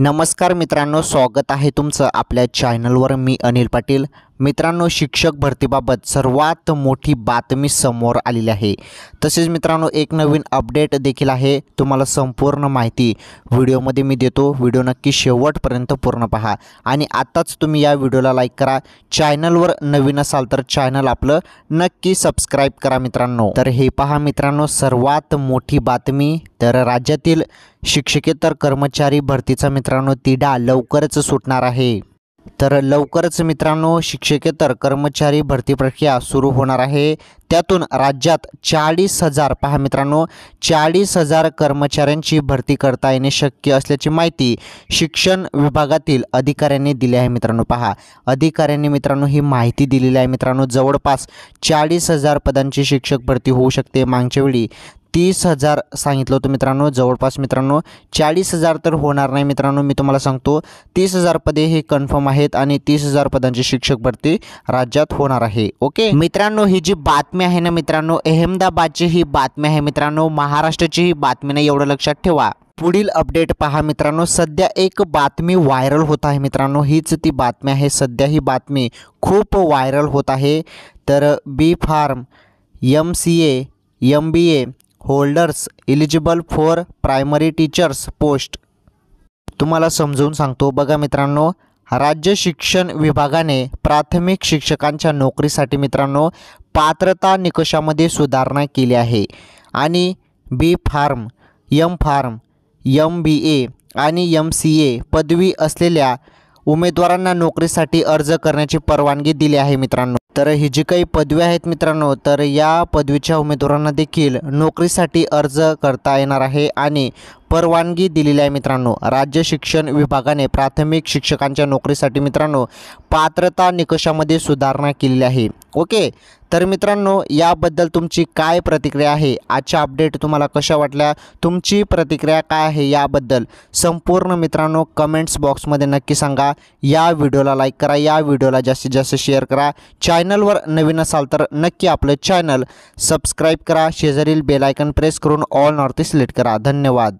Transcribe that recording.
नमस्कार मित्रांनो स्वागत आहे तुमचं आपल्या चॅनलवर मी अनिल पाटील मित्रांनो शिक्षक भरतीबाबत सर्वात मोठी बातमी समोर आलेली आहे तसेच मित्रांनो एक नवीन अपडेट देखील आहे तुम्हाला संपूर्ण माहिती व्हिडिओमध्ये मी देतो व्हिडिओ नक्की शेवटपर्यंत पूर्ण पहा आणि आत्ताच तुम्ही या व्हिडिओला लाईक करा चॅनलवर नवीन असाल तर चॅनल आपलं नक्की सबस्क्राईब करा मित्रांनो तर हे पहा मित्रांनो सर्वात मोठी बातमी तर राज्यातील शिक्षकेतर कर्मचारी भरतीचा मित्रांनो तिढा लवकरच सुटणार आहे तर लवकरच मित्रांनो शिक्षकेतर कर्मचारी भरती प्रक्रिया सुरू होणार आहे त्यातून राज्यात चाळीस हजार पहा मित्रांनो चाळीस हजार कर्मचाऱ्यांची भरती करता येणे शक्य असल्याची माहिती शिक्षण विभागातील अधिकाऱ्यांनी दिली आहे मित्रांनो पहा अधिकाऱ्यांनी मित्रांनो ही माहिती दिलेली आहे मित्रांनो जवळपास चाळीस हजार पदांची शिक्षक भरती होऊ शकते मागच्या वेळी तीस हजार सांगितलं होतं मित्रांनो जवळपास मित्रांनो चाळीस हजार तर होणार नाही मित्रांनो मी तुम्हाला सांगतो तीस हजार पदे हे कन्फर्म आहेत आणि तीस हजार पदांची शिक्षक भरती राज्यात होणार आहे ओके मित्रांनो ही जी बातमी बातमी आहे ना मित्रांनो अहमदाबादची ही बातमी आहे मित्रांनो महाराष्ट्राची ही बातमी नाही एवढं लक्षात ठेवा पुढील अपडेट पहा मित्रांनो सध्या एक बातमी व्हायरल होत आहे मित्रांनो हीच ती बातमी आहे सध्या ही बातमी खूप व्हायरल होत आहे तर B pharm M C M B A holders eligible for primary teachers post तुम्हाला समजवून सांगतो बघा मित्रांनो राज्य शिक्षण विभागाने प्राथमिक शिक्षकांच्या नोकरीसाठी मित्रांनो पात्रता निकषामध्ये सुधारणा केली आहे आणि B pharm M pharm M B A आणि यम सी ए पदवी असलेल्या उमेदवारांना नोकरीसाठी अर्ज करण्याची परवानगी दिली आहे मित्रांनो तर ही जी काही पदवी आहेत मित्रांनो तर या पदवीच्या उमेदवारांना देखील नोकरीसाठी अर्ज करता येणार आहे आणि परवानगी दिलेली आहे मित्रांनो राज्य शिक्षण विभागाने प्राथमिक शिक्षकांच्या नोकरीसाठी मित्रांनो पात्रता निकषामध्ये सुधारणा केलेली आहे ओके तर मित्रांनो याबद्दल तुमची काय प्रतिक्रिया आहे आजच्या अपडेट तुम्हाला कशा वाटल्या तुमची प्रतिक्रिया काय आहे याबद्दल संपूर्ण मित्रांनो कमेंट्स बॉक्समध्ये नक्की सांगा या व्हिडिओला लाईक करा या व्हिडिओला जास्तीत जास्त शेअर करा चॅनलवर नवीन असाल तर नक्की आपलं चॅनल सबस्क्राईब करा शेजारील बेलायकन प्रेस करून ऑल नॉर्थ सिलेक्ट करा धन्यवाद